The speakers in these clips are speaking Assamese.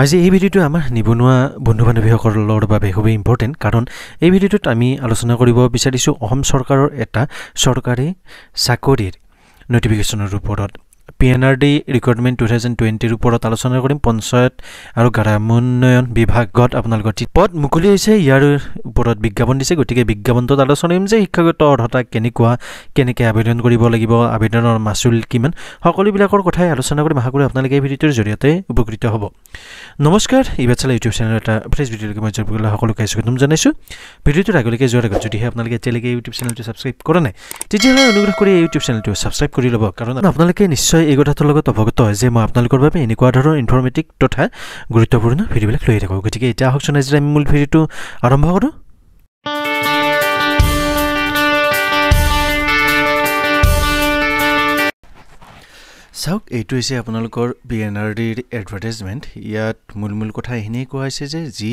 আজি এই ভিডিঅ'টো আমাৰ নিবনুৱা বন্ধু বান্ধৱীসকলৰ বাবে খুবেই ইম্পৰ্টেণ্ট কাৰণ এই ভিডিঅ'টোত আমি আলোচনা কৰিব বিচাৰিছোঁ অসম চৰকাৰৰ এটা চৰকাৰী চাকৰিৰ নটিফিকেশ্যনৰ ওপৰত P N R D recruitment two thousand টুৱেণ্টিৰ ওপৰত আলোচনা কৰিম পঞ্চায়ত আৰু গ্ৰামোন্নয়ন বিভাগত আপোনালোকৰ পদ মুকলি হৈছে ইয়াৰ ওপৰত বিজ্ঞাপন দিছে গতিকে বিজ্ঞাপনটোত আলোচনা কৰিম যে শিক্ষাগত অৰ্হতা কেনেকুৱা কেনেকৈ আবেদন কৰিব লাগিব আবেদনৰ মাচুল কিমান সকলোবিলাকৰ কথাই আলোচনা কৰিম আশা কৰোঁ আপোনালোকে এই ভিডিঅ'টোৰ জৰিয়তে উপকৃত হ'ব নমস্কাৰ ইভেচালা ইউটিউব চেনেলৰ এটা ফ্ৰেছ ভিডিঅ'লৈকে মই জয়পুৰলৈ সকলোকে স্বাগতম জনাইছোঁ ভিডিঅ'টোৰ আগলৈকে যোৱাৰ আগত যদিহে আপোনালোকে এতিয়ালৈকে ইউটিউব চেনেলটো ছাবস্ক্ৰাইব কৰা নাই তেতিয়াহ'লে অনুগ্ৰহ কৰি এই ইউটিউব চেনেলটো ছাবস্ক্ৰাইব কৰি ল'ব কাৰণ আপোনালোকে নিশ্চয় নিশ্চয় এই কথাটোৰ লগত অৱগত হয় যে মই আপোনালোকৰ বাবে এনেকুৱা ধৰণৰ ইনফৰ্মেটিভ তথা গুৰুত্বপূৰ্ণ ভিডিঅ'বিলাক লৈ থাকোঁ গতিকে এতিয়া আহকচোন আজি আমি মূল ভিডিঅ'টো আৰম্ভ কৰোঁ চাওক এইটো হৈছে আপোনালোকৰ বি এন আৰ ডিৰ এডভাৰটাইজমেণ্ট ইয়াত মূল মূল কথা এইখিনিয়ে কোৱা হৈছে যে যি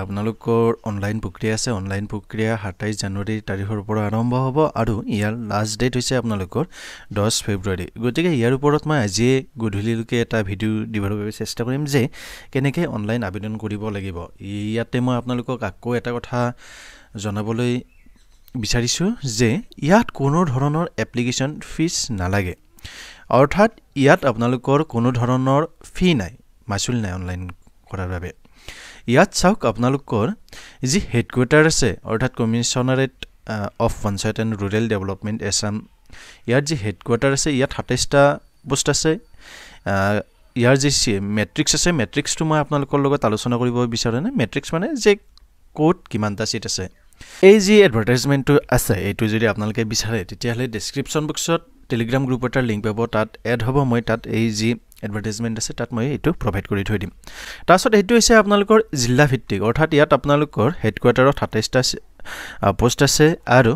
আপোনালোকৰ অনলাইন প্ৰক্ৰিয়া আছে অনলাইন প্ৰক্ৰিয়া সাতাইছ জানুৱাৰীৰ তাৰিখৰ পৰা আৰম্ভ হ'ব আৰু ইয়াৰ লাষ্ট ডেট হৈছে আপোনালোকৰ দহ ফেব্ৰুৱাৰী গতিকে ইয়াৰ ওপৰত মই আজিয়ে গধূলিলৈকে এটা ভিডিঅ' দিবৰ বাবে চেষ্টা কৰিম যে কেনেকৈ অনলাইন আবেদন কৰিব লাগিব ইয়াতে মই আপোনালোকক আকৌ এটা কথা জনাবলৈ বিচাৰিছোঁ যে ইয়াত কোনো ধৰণৰ এপ্লিকেশ্যন ফিজ নালাগে অৰ্থাৎ ইয়াত আপোনালোকৰ কোনো ধৰণৰ ফি নাই মাচুল নাই অনলাইন কৰাৰ বাবে ইয়াত চাওক আপোনালোকৰ যি হেডকোৱাৰ্টাৰ আছে অৰ্থাৎ commissionerate of panchayat and rural development Assam ইয়াৰ যি হেডকোৱাৰ্টাৰ আছে ইয়াত সাতাইছটা পোষ্ট আছে ইয়াৰ যি চি মেট্ৰিক্স আছে মেট্ৰিক্সটো মই আপোনালোকৰ লগত আলোচনা কৰিব বিচাৰোঁ নে মেট্ৰিক্স মানে যে ক'ত কিমানটা চিট আছে এই যি এডভাৰটাইজমেণ্টটো আছে এইটো যদি আপোনালোকে বিচাৰে তেতিয়াহ'লে ডেছক্ৰিপশ্যন বক্সত টেলিগ্ৰাম গ্ৰুপ এটাৰ লিংক পাব তাত এড হ'ব মই তাত এই যি এডভাৰটাইজমেণ্ট আছে তাত মই এইটো প্ৰভাইড কৰি থৈ দিম তাৰপাছত এইটো হৈছে আপোনালোকৰ জিলা ভিত্তিক অৰ্থাৎ ইয়াত আপোনালোকৰ হেডকোৱাৰ্টাৰত সাতাইছটা পোষ্ট আছে আৰু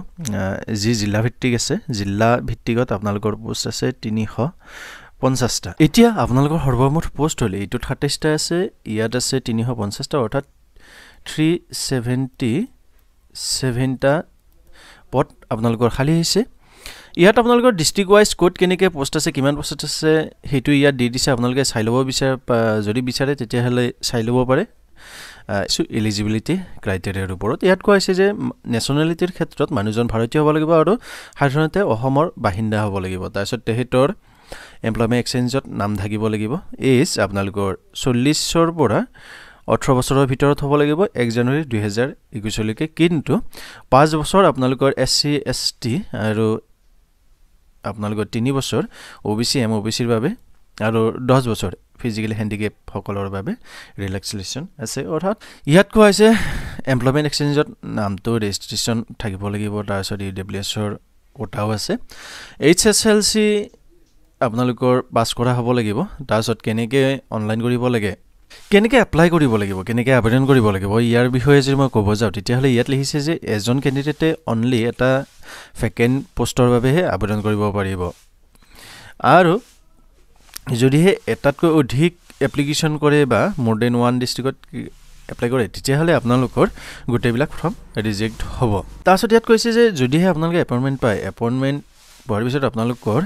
যি জিলাভিত্তিক আছে জিলা ভিত্তিকত আপোনালোকৰ পোষ্ট আছে তিনিশ পঞ্চাছটা এতিয়া আপোনালোকৰ সৰ্বমুঠ পোষ্ট হ'ল এইটোত সাতাইছটা আছে ইয়াত আছে তিনিশ পঞ্চাছটা অৰ্থাৎ থ্ৰী ছেভেণ্টি ছেভেনটা পদ আপোনালোকৰ খালী হৈছে ইয়াত আপোনালোকৰ ডিষ্ট্ৰিক্ট ৱাইজ ক'ত কেনেকৈ পষ্ট আছে কিমান পষ্ট আছে সেইটো ইয়াত দি দিছে আপোনালোকে চাই ল'ব বিচাৰে যদি বিচাৰে তেতিয়াহ'লে চাই ল'ব পাৰে কিছু এলিজিবিলিটি ক্ৰাইটেৰিয়াৰ ওপৰত ইয়াত কোৱা হৈছে যে নেশ্যনেলিটিৰ ক্ষেত্ৰত মানুহজন ভাৰতীয় হ'ব লাগিব আৰু সাধাৰণতে অসমৰ বাসিন্দা হ'ব লাগিব তাৰপিছত তেখেতৰ এমপ্লয়মেণ্ট এক্সেঞ্জত নাম থাকিব লাগিব এইজ আপোনালোকৰ চল্লিছৰ পৰা ওঠৰ বছৰৰ ভিতৰত হ'ব লাগিব এক জানুৱাৰী দুহেজাৰ একৈছলৈকে কিন্তু পাঁচ বছৰ আপোনালোকৰ এছ চি এছ টি আৰু আপোনালোকৰ তিনি বছৰ O' B C M O' B চিৰ বাবে আৰু দহ বছৰ ফিজিকেলি হেণ্ডিকেপসকলৰ বাবে ৰিলেক্সেশ্যন আছে অৰ্থাৎ ইয়াত কোৱা হৈছে এমপ্লয়মেণ্ট এক্সেঞ্জত নামটো ৰেজিষ্ট্ৰেশ্যন থাকিব লাগিব তাৰপিছত ইউ e ডব্লিউ এছৰ কোটাও আছে এইচ এছ এল চি আপোনালোকৰ পাছ কৰা হ'ব লাগিব তাৰপিছত কেনেকৈ অনলাইন কৰিব লাগে কেনেকৈ এপ্লাই কৰিব লাগিব কেনেকৈ আবেদন কৰিব লাগিব ইয়াৰ বিষয়ে যদি মই ক'ব যাওঁ তেতিয়াহ'লে ইয়াত লিখিছে যে এজন কেণ্ডিডেটে অনলি এটা ভেকেণ্ট পষ্টৰ বাবেহে আবেদন কৰিব পাৰিব আৰু যদিহে এটাতকৈ অধিক এপ্লিকেশ্যন কৰে বা মোৰ দেন ওৱান ডিষ্ট্ৰিক্টত এপ্লাই কৰে তেতিয়াহ'লে আপোনালোকৰ গোটেইবিলাক ফৰ্ম ৰিজেক্ট হ'ব তাৰপিছত ইয়াত কৈছে যে যদিহে আপোনালোকে এপইণ্টমেণ্ট পায় এপইণ্টমেণ্ট বহাৰ পিছত আপোনালোকৰ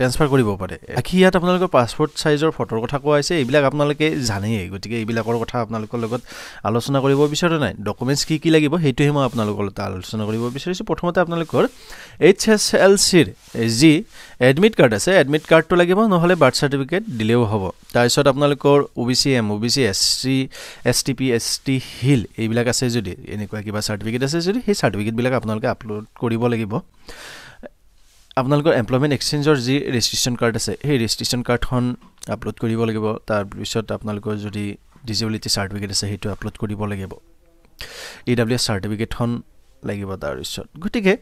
ট্ৰেঞ্চফাৰ কৰিব পাৰে আখি ইয়াত আপোনালোকৰ পাছপৰ্ট চাইজৰ ফটোৰ কথা কোৱা হৈছে এইবিলাক আপোনালোকে জানেই গতিকে এইবিলাকৰ কথা আপোনালোকৰ লগত আলোচনা কৰিব বিচৰা নাই ডকুমেণ্টছ কি কি লাগিব সেইটোহে মই আপোনালোকৰ লগত আলোচনা কৰিব বিচাৰিছোঁ প্ৰথমতে আপোনালোকৰ এইচ এছ এল চিৰ যি এডমিট কাৰ্ড আছে এডমিট কাৰ্ডটো লাগিব নহ'লে বাৰ্থ চাৰ্টিফিকেট দিলেও হ'ব তাৰপিছত আপোনালোকৰ O' B C M O' B C S C S T P S T hill এইবিলাক আছে যদি এনেকুৱা কিবা চাৰ্টিফিকেট আছে যদি সেই চাৰ্টিফিকেটবিলাক আপোনালোকে আপলোড কৰিব লাগিব আপোনালোকৰ এমপ্লয়মেণ্ট এক্সেঞ্জৰ যি ৰেজিষ্ট্ৰেশ্যন কাৰ্ড আছে সেই ৰেজিষ্ট্ৰেশ্যন কাৰ্ডখন আপলোড কৰিব লাগিব তাৰপিছত আপোনালোকৰ যদি ডিজেবিলিটি চাৰ্টিফিকেট আছে সেইটো আপলোড কৰিব লাগিব ই ডাব্লিউ এছ চাৰ্টিফিকেটখন লাগিব তাৰপিছত গতিকে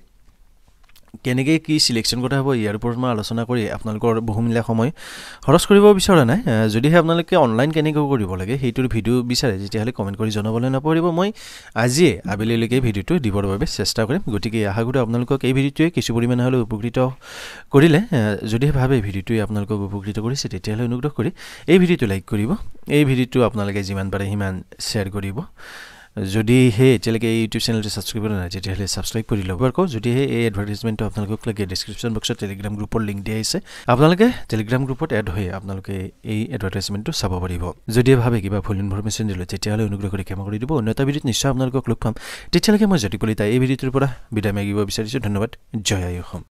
কেনেকৈ কি চিলেকশ্যন কৰা হ'ব ইয়াৰ ওপৰত মই আলোচনা কৰি আপোনালোকৰ বহুমূলীয়া সময় খৰচ কৰিব বিচৰা নাই যদিহে আপোনালোকে অনলাইন কেনেকৈ কৰিব লাগে সেইটোৰ ভিডিঅ' বিচাৰে তেতিয়াহ'লে কমেণ্ট কৰি জনাবলৈ নাপাহৰিব মই আজিয়ে আবেলিলৈকে এই ভিডিঅ'টো দিবৰ বাবে চেষ্টা কৰিম গতিকে আশা কৰোঁ আপোনালোকক এই ভিডিঅ'টোৱে কিছু পৰিমাণে হ'লেও উপকৃত কৰিলে যদিহে ভাবে ভিডিঅ'টোৱে আপোনালোকক উপকৃত কৰিছে তেতিয়াহ'লে অনুগ্ৰহ কৰি এই ভিডিঅ'টো লাইক কৰিব এই ভিডিঅ'টো আপোনালোকে যিমান পাৰে সিমান শ্বেয়াৰ কৰিব যদিহে এতিয়ালৈকে এই ইউটিউব চেনেলটো ছাবস্ক্ৰাইব কৰা নাই তেতিয়াহ'লে ছাবস্ক্ৰাইব কৰি ল'ব আকৌ যদিহে এই এডভাৰটাইজমেণ্টটো আপোনালোকক লাগে ডিছক্ৰিপশ্যন বক্সত টেলিগ্ৰাম গ্ৰুপৰ লিংক দিয়া আছে আপোনালোকে টেলিগ্ৰাম গ্ৰুপত এড হৈ আপোনালোকে এই এডভাৰটাইজমেণ্টটো চাব পাৰিব যদিহে ভাবে কিবা ভুল ইনফৰমেশ্যন দিলে তেতিয়াহ'লে অনুগ্ৰহ কৰি ক্ষমা কৰি দিব অন্য এটা ভিডিঅ'ত নিশ্চয় আপোনালোকক লগ পাম তেতিয়ালৈকে মই জ্যোতি কলিতা এই ভিডিঅ'টোৰ পৰা বিদায় মাগিব বিচাৰিছোঁ ধন্যবাদ জয় আই অসম